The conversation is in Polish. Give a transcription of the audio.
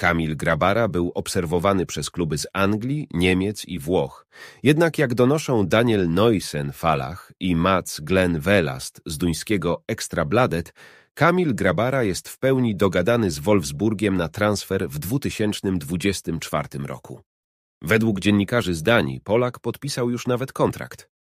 Kamil Grabara był obserwowany przez kluby z Anglii, Niemiec i Włoch. Jednak jak donoszą Daniel Neusen Falach i Mats Glenn Velast z duńskiego Ekstrabladet, Kamil Grabara jest w pełni dogadany z Wolfsburgiem na transfer w 2024 roku. Według dziennikarzy z Danii Polak podpisał już nawet kontrakt.